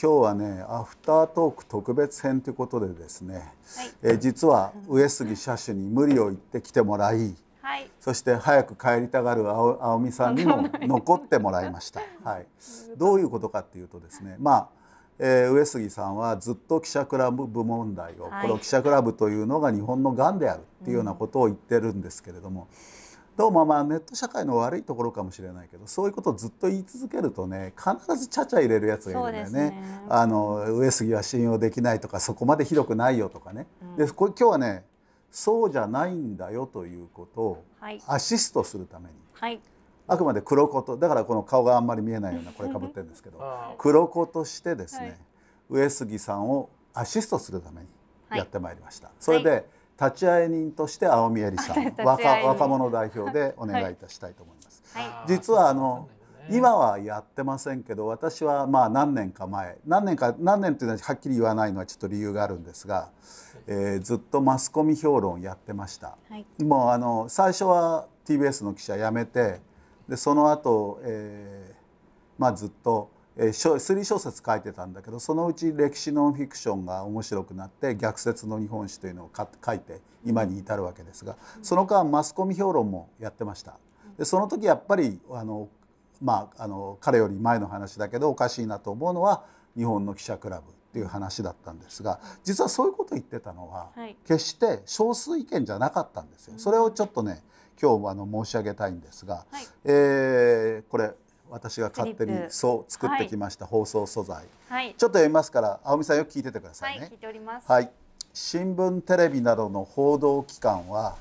今日はねアフタートーク特別編ということでですね、はい、え実は上杉車種に無理を言ってきてもらい、はい、そして早く帰りたがる青青美さんにも残ってもらいました。はい、どういうことかっていうとですねまあえー、上杉さんはずっと記者クラブ問題を、はい、この記者クラブというのが日本のがんであるっていうようなことを言ってるんですけれども、どうもまあネット社会の悪いところかもしれないけどそういうことをずっと言い続けるとね必ずちゃちゃ入れるやつがいるんだよね、ね、あの上杉は信用できないとかそこまでひどくないよとかね、うん、でこ今日はねそうじゃないんだよということをアシストするために、はい、あくまで黒子とだからこの顔があんまり見えないような これかぶってるんですけど黒子としてですね、はい、上杉さんをアシストするためにやってまいりました。はい、それで、立会人として青宮理さん若若者代表でお願いいたしたいと思います。はい、実はあの今はやってませんけど私はまあ何年か前何年か何年というのははっきり言わないのはちょっと理由があるんですが、えー、ずっとマスコミ評論やってました、はい、もうあの最初は TBS の記者辞めてでその後、えーまあずっとえー、3小説書いてたんだけどそのうち歴史ノンフィクションが面白くなって「逆説の日本史」というのを書いて今に至るわけですがその間マスコミ評論もやってました。でその時やっぱりあの、まあ、あの彼より前の話だけどおかしいなと思うのは日本の記者クラブっていう話だったんですが実はそういうこと言ってたのは、決して少数意見じゃなかったんですよ。それをちょっとね今日あの申し上げたいんですが、はい、えー、これ私が勝手にそう作ってきました、はい、放送素材、はい、ちょっと読みますから青美さんよく聞いててくださいね、はい、新聞テレビなどの報道機関は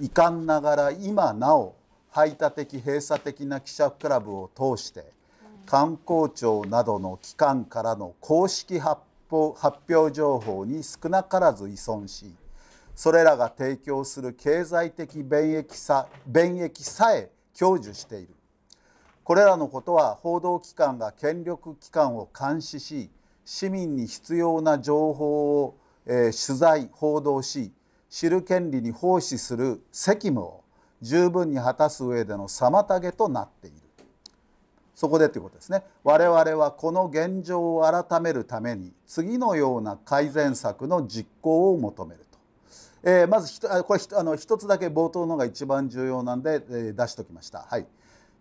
遺憾ながら今なお排他的閉鎖的な記者クラブを通して観光庁などの機関からの公式発表発表情報に少なからず依存しそれらが提供する経済的便益さ便益さえ享受しているこれらのことは報道機関が権力機関を監視し市民に必要な情報を、えー、取材報道し知る権利に奉仕する責務を十分に果たす上での妨げとなっているそこでということですね我々はこの現状を改めるために次のような改善策の実行を求めると、えー、まずひとこれひあの一つだけ冒頭のが一番重要なんで、えー、出しておきました。はい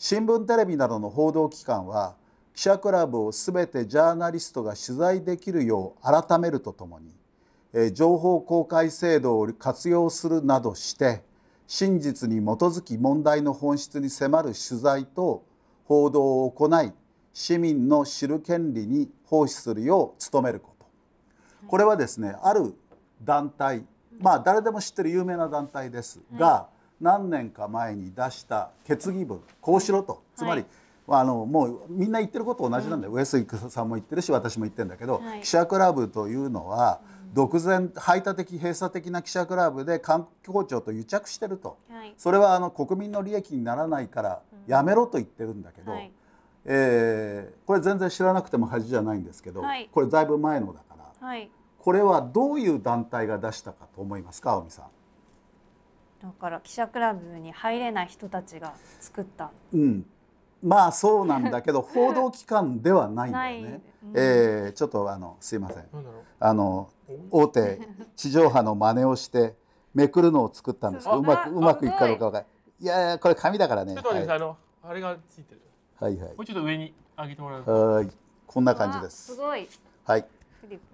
新聞テレビなどの報道機関は記者クラブを全てジャーナリストが取材できるよう改めるとともに情報公開制度を活用するなどして真実に基づき問題の本質に迫る取材と報道を行い市民の知る権利に奉仕するよう努めることこれはですねある団体まあ誰でも知ってる有名な団体ですが、何年か前に出した決議文こうしろとつまり、はい、あのもうみんな言ってること同じなんで、うん、上杉さんも言ってるし私も言ってるんだけど、はい、記者クラブというのは、うん、独善排他的閉鎖的な記者クラブで官公庁と癒着してると、はい、それはあの国民の利益にならないからやめろと言ってるんだけど、うん、えー、これ全然知らなくても恥じゃないんですけど、これだいぶ前のだから、これはどういう団体が出したかと思いますか青海さん。だから記者クラブに入れない人たちが作った。うんまあそうなんだけど 報道機関ではないんだよね。うん、えー、ちょっとあのすいませんあの大手地上波の真似をしてめくるのを作ったんですけどうまくうまくいくかどうか分かいいやこれ紙だからねちょっと、はい、あのあれがついてるはいはいもうちょっと上に上げてもらうはいこんな感じですすごいはい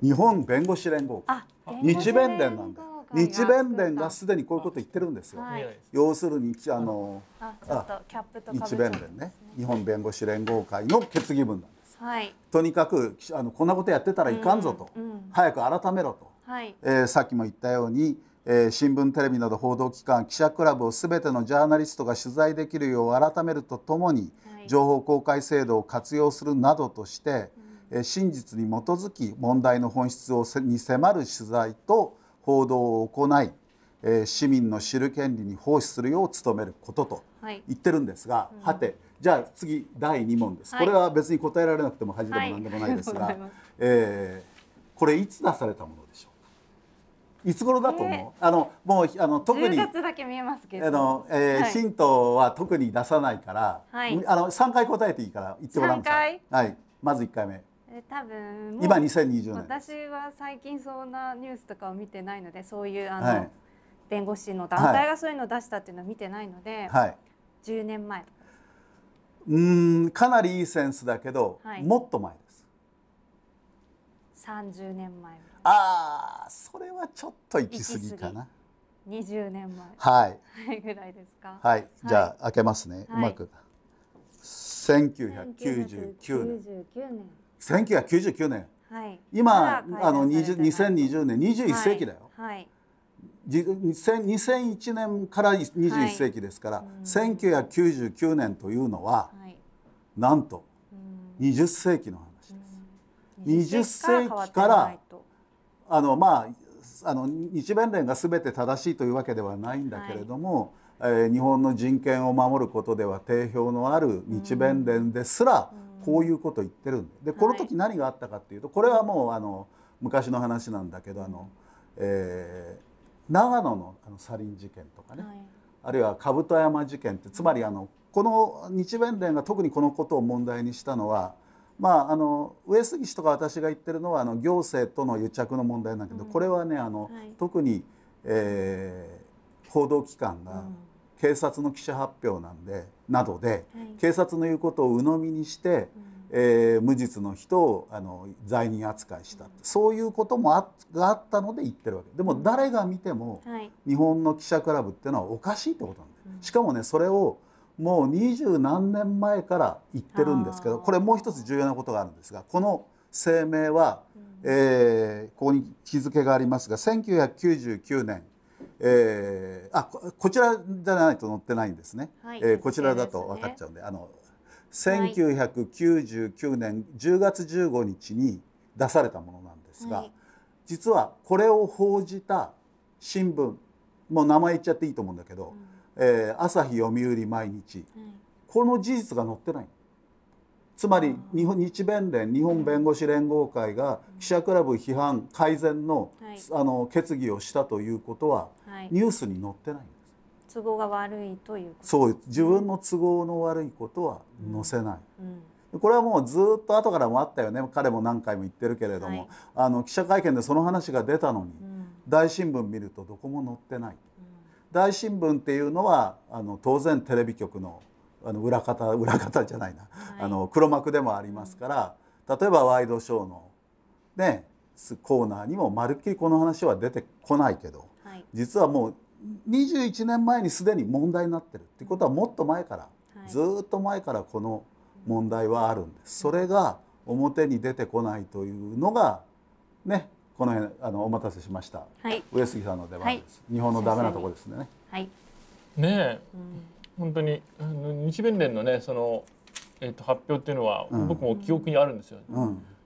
日本弁護士連合あ、日弁連なんだ日弁連がすでにこういうこと言ってるんですよ、はい、要するにあのあ日弁連ね日本弁護士連合会の決議文なんです、はい、とにかくあのこんなことやってたらいかんぞと、うんうん、早く改めろと、はい、えー、さっきも言ったようにえー、新聞テレビなど報道機関記者クラブを全てのジャーナリストが取材できるよう改めるとともに、情報公開制度を活用するなどとして、うん、えー、真実に基づき問題の本質をせに迫る取材と報道を行い、えー、市民の知る権利に奉仕するよう努めることと言ってるんですが、はい、はてじゃあ次第2問です、はい、これは別に答えられなくても恥でも何でもないですが、はい、えー、これいつ出されたものでしょういつ頃だと思う、えー、あのもうあの特に月だけ見えますけどあの、えー、はい、ヒントは特に出さないから、はい、あの3回答えていいから言ってもらんですか、はい、まず1回目多分今2020私は最近そんなニュースとかを見てないのでそういうあの、はい、弁護士の団体がそういうのを出したっていうのは見てないので、はい、10年前うんかなりいいセンスだけど、はい、もっと前です30年前ああそれはちょっと行き過ぎかな20年前はいぐらいですかはい、じゃあ開けますね、うまく1999年1999年、はい、今あの2020年21世紀だよ、はい、2001年から21世紀ですから、はい、1999年というのは、はい、なんと20世紀の話です。20世紀からあのまああの日弁連が全て正しいというわけではないんだけれども、はい、えー、日本の人権を守ることでは定評のある日弁連ですら、うんこういうこと言ってるんででこの時何があったかっていうとこれはもうあの昔の話なんだけどあの、えー、長野のあのサリン事件とかね、はい、あるいは兜山事件ってつまりあのこの日弁連が特にこのことを問題にしたのは、まあ、あの上杉氏とか私が言ってるのはあの行政との癒着の問題なんだけど、うん、これはねあの、はい、特に、えー、報道機関が、うん警察の記者発表なんでなどで、警察の言うことを鵜呑みにして、えー、無実の人をあの罪人扱いした、そういうこともあがあったので言ってるわけでも誰が見ても、日本の記者クラブっていうのはおかしいってことなんしかもねそれをもう二十何年前から言ってるんですけどこれもう一つ重要なことがあるんですがこの声明は、えー、ここに日付がありますが1999年えー、あこちらじゃないと載ってないんですね、はい、えー、こちらだと分かっちゃうんで、ね、あの1999年10月15日に出されたものなんですが、はい、実はこれを報じた新聞もう名前言っちゃっていいと思うんだけど、うん、えー、朝日読売毎日、はい、この事実が載ってないつまり日本日弁連日本弁護士連合会が記者クラブ批判改善のはい、あの決議をしたということは、はい、ニュースに載ってないんです都合が悪いというそう自分の都合の悪いことは載せない、うんうん、これはもうずっと後からもあったよね彼も何回も言ってるけれども、はい、あの記者会見でその話が出たのに、うん、大新聞見るとどこも載ってない、大新聞っていうのはあの当然テレビ局のあの裏方裏方じゃないな、はい、あの黒幕でもありますから、例えばワイドショーの、ね、コーナーにもまるっきりこの話は出てこないけど、はい、実はもう21年前にすでに問題になってるっていうことはもっと前から、はい、ずっと前からこの問題はあるんです。それが表に出てこないというのがねこの辺あのお待たせしました、はい、上杉さんの出番です、日本のダメなとこですね。はい、ねえ、うん本当に日弁連のねその、えーと、発表っていうのは、僕も記憶にあるんですよ、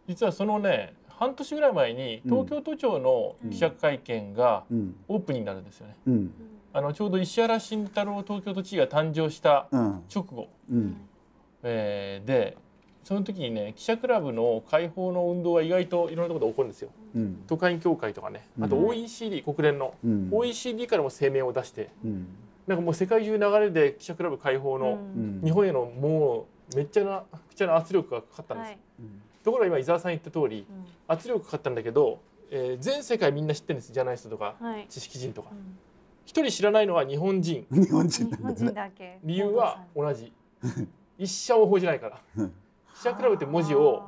実はそのね半年ぐらい前に東京都庁の記者会見がオープンになるんですよね。うんうん、あのちょうど石原慎太郎東京都知事が誕生した直後、うん、えー、でその時にね記者クラブの解放の運動は意外といろんなところで起こるんですよ。都会協会とかねあと OECD 国連の OECD からも声明を出してなんかもう世界中流れで記者クラブ解放の、日本へのもうめっちゃなくちゃな圧力がかかったんです、はい、ところが今伊沢さん言った通り、圧力かかったんだけど、えー、全世界みんな知ってるんですジャーナリストとか、知識人とか。一人知らないのは日本人 日本人だけ理由は同じ一社を報じないから記者クラブって文字を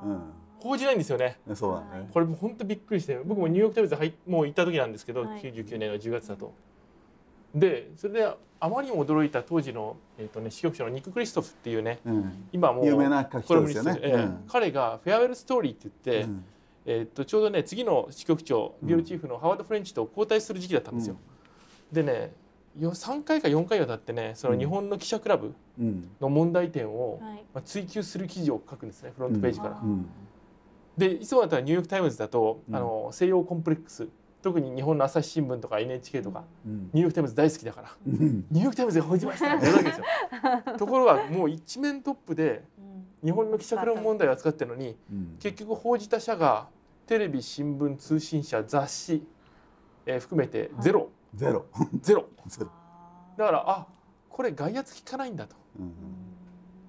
報じないんですよね、そうだねこれも本当びっくりして僕もニューヨーク・タイムズもう行った時なんですけど、はい、99年の10月だと、でそれであまりにも驚いた当時の、えーとね、支局長のニック・クリストフっていうね、うん、今も有名な書きですよね、えーうん、彼が「フェアウェル・ストーリー」って言って、うん、えーと、ちょうどね次の支局長ビオチーフのハワード・フレンチと交代する時期だったんですよ。でね3回か4回はだってねその日本の記者クラブの問題点を、まあ、追及する記事を書くんですねフロントページから。でいつもだったらニューヨーク・タイムズだと、あの西洋コンプレックス特に日本の朝日新聞とか NHK とか、うん、ニューヨーク・タイムズ大好きだから、うん、ニューヨーク・タイムズが報じました ところがもう一面トップで日本の記者クラブ問題を扱ってるのに、結局報じた社がテレビ新聞通信社雑誌、えー、含めてゼロ、ゼロゼロだからあこれ外圧効かないんだと。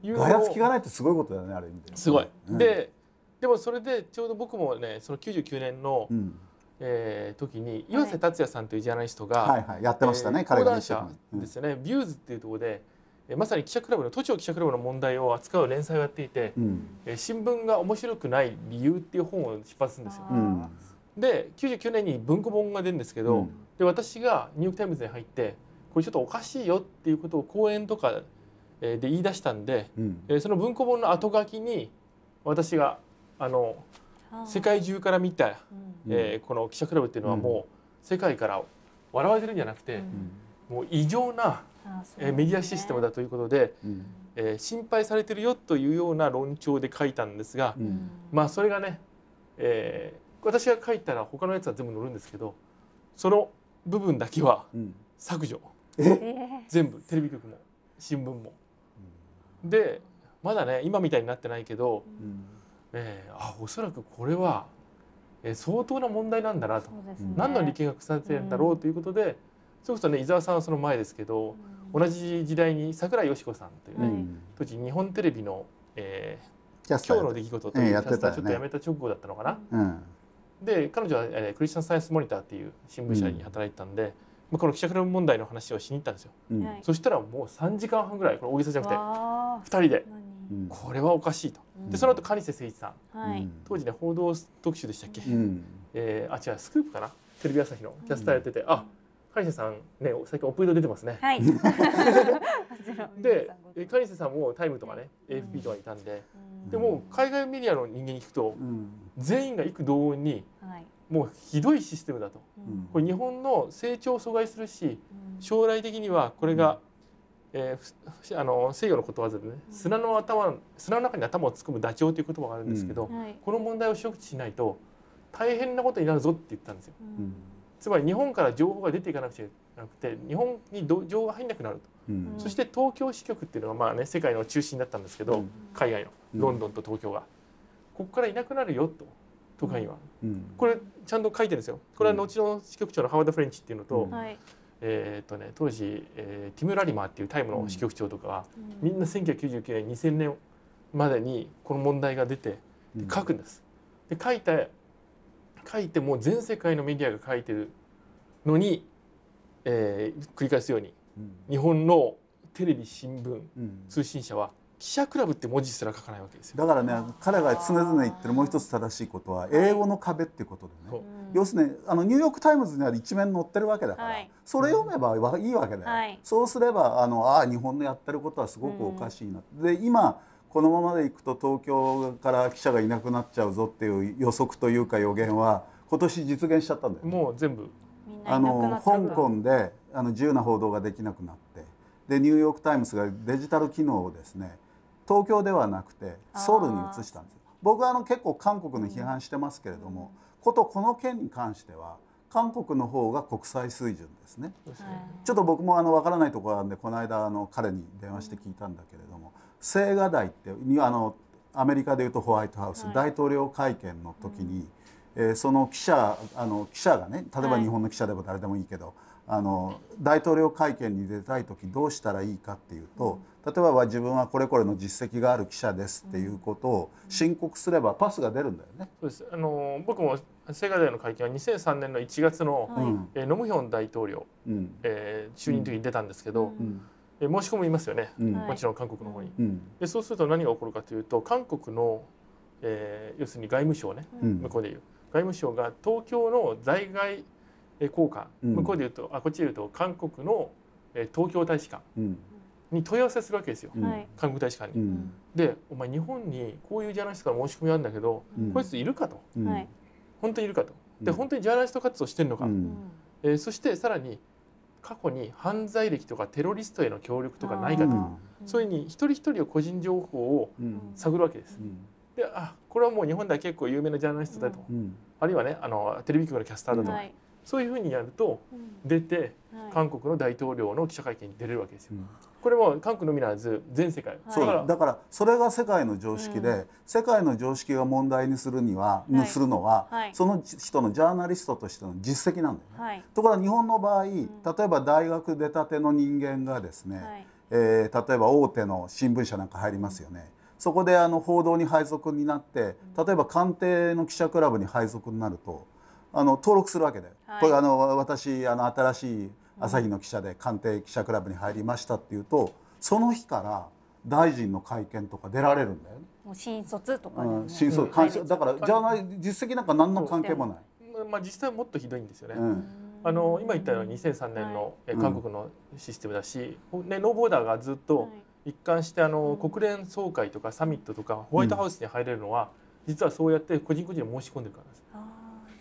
いう外圧効かないってすごいことだよねあれみたいすごい、うん、ででもそれでちょうど僕もねその99年の、うんえー、時に岩瀬達也さんというジャーナリストが、はいはい、やってましたね、えー、彼が社ですよね、うん、ビューズっていうところで、えー、まさに記者クラブの都庁記者クラブの問題を扱う連載をやっていて、うん、えー、新聞が面白くない理由っていう本を出発するんですよ。うん、で99年に文庫本が出るんですけど、うん、で私がニューヨーク・タイムズに入ってこれちょっとおかしいよっていうことを講演とかで言い出したんで、うん、えー、その文庫本の後書きに私があの「世界中から見た、うん、えー、この記者クラブっていうのはもう世界から笑われてるんじゃなくて、うん、もう異常な、えー、メディアシステムだということで、うん、えー、心配されてるよというような論調で書いたんですが、まあそれがね、えー、私が書いたら他のやつは全部載るんですけどその部分だけは削除、全部テレビ局も新聞も。でまだね今みたいになってないけど。えー、あおそらくこれは、えー、相当な問題なんだなと、ね、何の利権が腐っれてるんだろうということで、うん、それこそね伊沢さんはその前ですけど、うん、同じ時代に桜井よし子さんというね、うん、当時日本テレビの、えー、今日の出来事というキャスターちょっとやめた直後だったのかな。で彼女は、えー、クリスチャン・サイエンス・モニターっていう新聞社に働いてたんで、まあ、この記者クラブ問題の話をしに行ったんですよ、そしたらもう3時間半ぐらいこれ大げさじゃなくて2人でこれはおかしいと。でその後蟹瀬誠一さん、当時ね報道特集でしたっけ、ええあ違うスクープかなテレビ朝日のキャスターやってて、あ蟹瀬さんね最近オプリド出てますね。で、えで蟹瀬さんもタイムとかね、AFP とかいたんで、でも海外メディアの人間に聞くと、全員が幾同音に、もうひどいシステムだと、これ日本の成長を阻害するし将来的にはこれがえー、あの西洋のことわざでね砂の頭砂の中に頭を突っ込むョウという言葉があるんですけど、うんはい、この問題を処置しないと大変なことになるぞって言ったんですよ。うん、つまり日本から情報が出ていかなくちゃなくて日本に情報が入んなくなると、うん、そして東京支局っていうのはまあね世界の中心だったんですけど、海外のロンドンと東京が、ここからいなくなるよと都会は、これちゃんと書いてるんですよこれは後の支局長のハワード・フレンチっていうのと、えー、っとね、当時、えー、ティム・ラリマーっていうタイムの支局長とかは、みんな1999年2000年までにこの問題が出て書くんです。で書いて書いてもう全世界のメディアが書いてるのに、えー、繰り返すように、日本のテレビ新聞、通信社は記者クラブって文字すら書かないわけですよだからね彼が常々言ってるもう一つ正しいことは英語の壁っていうことでね、要するにあのニューヨーク・タイムズにある一面載ってるわけだから、はい、それ読めばいいわけだよ、はい、そうすればあのあ日本のやってることはすごくおかしいな、で今このままでいくと東京から記者がいなくなっちゃうぞっていう予測というか予言は今年実現しちゃったんだよ、ね、もう全部あの香港であの自由な報道ができなくなってでニューヨーク・タイムズがデジタル機能をですね東京ではなくてソウルに移したんです僕はあの結構韓国の批判してますけれども、うん、ことこの件に関しては韓国の方が国際水準ですね、ちょっと僕もあの分からないところなんでこの間あの彼に電話して聞いたんだけれども青瓦台ってあのアメリカでいうとホワイトハウス、はい、大統領会見の時に、うん、えー、その記者あの記者がね例えば日本の記者でも誰でもいいけど、はいあの大統領会見に出たい時どうしたらいいかっていうと例えば自分はこれこれの実績がある記者ですっていうことを申告すればパスが出るんだよね。そうですあの僕も青瓦台の会見は2003年の1月の、はい、えノムヒョン大統領、うん、えー、就任の時に出たんですけど。うんえ申し込みますよね、うん、もちろん韓国の方に、うん、でそうすると何が起こるかというと韓国の、えー、要するに外務省ね、うん、向こうでいう外務省が東京の在外効果、う向こうで言うとあこっちで言うと韓国の東京大使館に問い合わせするわけですよ、うん、韓国大使館に。うん、でお前日本にこういうジャーナリストから申し込みあるんだけど、こいついるかと、本当にいるかとで本当にジャーナリスト活動してるのか、うん、えー、そしてさらに過去に犯罪歴とかテロリストへの協力とかないかとそういうふうに一人一人を個人情報を探るわけです。であこれはもう日本では結構有名なジャーナリストだと、あるいはねあのテレビ局のキャスターだと、はいそういうふうにやると出て、韓国の大統領の記者会見に出れるわけですよ。これも韓国のみならず全世界、はい、だからそれが世界の常識で、うん、世界の常識が問題にするには、はい、するのは、はい、その人のジャーナリストとしての実績なんだよね、はい、ところが日本の場合、うん、例えば大学出たての人間がですね、はい、えー、例えば大手の新聞社なんか入りますよね、そこであの報道に配属になって例えば官邸の記者クラブに配属になるとあの登録するわけで、はい、これあの私あの新しい朝日の記者で官邸記者クラブに入りましたっていうとその日から大臣の会見とか出られるんだよね。もう新卒とか、ね、うん、新卒、うん、だからじゃない実績なんか何の関係もない。まあ実際もっとひどいんですよね。うん、あの今言ったように2003年の、韓国のシステムだし、ねノーボーダーがずっと一貫してあの国連総会とかサミットとかホワイトハウスに入れるのは、実はそうやって個人個人申し込んでるからです。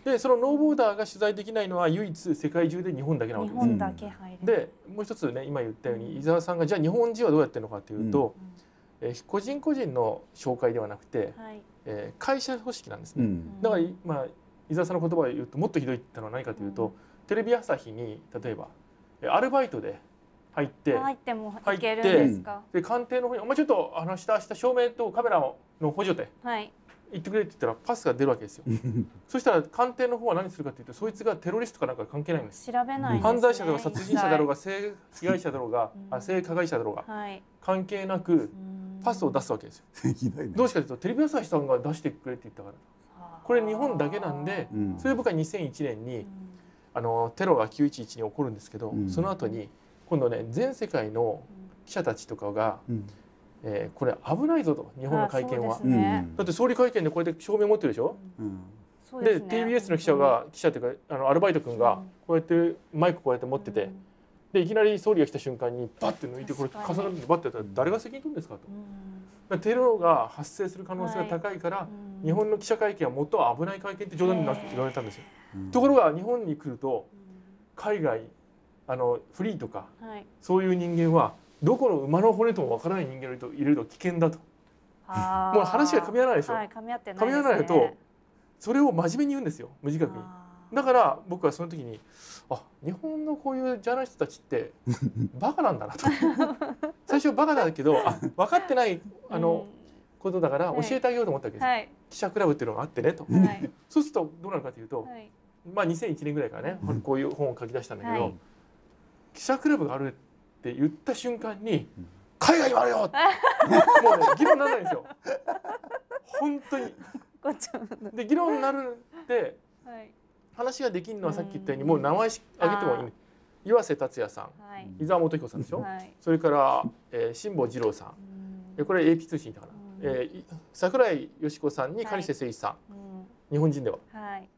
でそのノーボーダーが取材できないのは唯一世界中で日本だけなわけです。日本だけでもう一つね今言ったように伊沢さんがじゃあ日本人はどうやってるのかというと、うん、えー、個人個人の紹介ではなくて、はい、えー、会社組織なんですね。うん、だからまあ伊沢さんの言葉を言うともっとひどいってのは何かというと、うん、テレビ朝日に例えばアルバイトで入って入ってもいけるんですかで官邸の方に「お前ちょっとあの明日明日照明とカメラの補助で、はい、言ってくれって言ったらパスが出るわけですよ そしたら官邸の方は何するかというとそいつがテロリストかなんか関係ないんです調べない、ね、犯罪者だろうが殺人者だろうが性被害者だろうが、あ性加害者だろうが、はい、関係なくパスを出すわけですよね、どうしてかというとテレビ朝日さんが出してくれって言ったからこれ日本だけなんで、それ僕は2001年に、あのテロが911に起こるんですけど、うん、その後に今度ね全世界の記者たちとかが、うんえー、これ危ないぞと日本の会見は、ね、だって総理会見でこうやって証明持ってるでしょ、うんでで、ね、TBS の記者が、記者っていうかあのアルバイト君がこうやってマイクこうやって持ってて、でいきなり総理が来た瞬間にバッて抜いてこれ重なってバッてやったら誰が責任取るんですかと。かテロが発生する可能性が高いから、はい、日本の記者会見はもっと危ない会見って冗談になって言われたんですよ。ところが日本に来ると海外あのフリーとか、はい、そういう人間はどこの馬の骨ともわからない人間をいると危険だと。もう話が噛み合わないでしょ。はい、噛み合ってない、ね、噛み合わないとそれを真面目に言うんですよ無自覚に。だから僕はその時にあ日本のこういうジャーナリストたちって バカなんだなと最初バカだけど分かってないあの、うん、ことだから教えてあげようと思ったわけです、はい、記者クラブっていうのがあってねと、はい、そうするとどうなるかというと、はい、まあ2001年ぐらいからねこういう本を書き出したんだけど、記者クラブがあるって言った瞬間に「海外もあるよ! 」もうね議論にならないんですよ。本当にで議論になるって話ができるのはさっき言ったようにもう名前し挙げてもいい岩瀬達也さん、伊沢元彦さんでしょ、はい、それから、えー、辛坊二郎さん、んこれ AP 通信だから、えー、桜井よし子さんに蟹瀬誠一さん、日本人では。はい